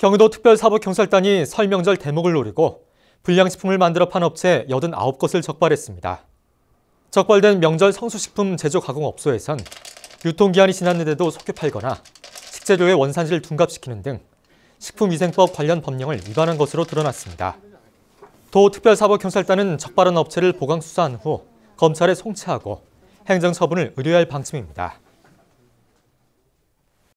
경기도 특별사법경찰단이 설명절 대목을 노리고 불량식품을 만들어 판 업체 89곳을 적발했습니다. 적발된 명절 성수식품 제조 가공 업소에선 유통기한이 지났는데도 속여 팔거나 식재료의 원산지를 둔갑시키는 등 식품위생법 관련 법령을 위반한 것으로 드러났습니다. 도 특별사법경찰단은 적발한 업체를 보강 수사한 후 검찰에 송치하고 행정처분을 의뢰할 방침입니다.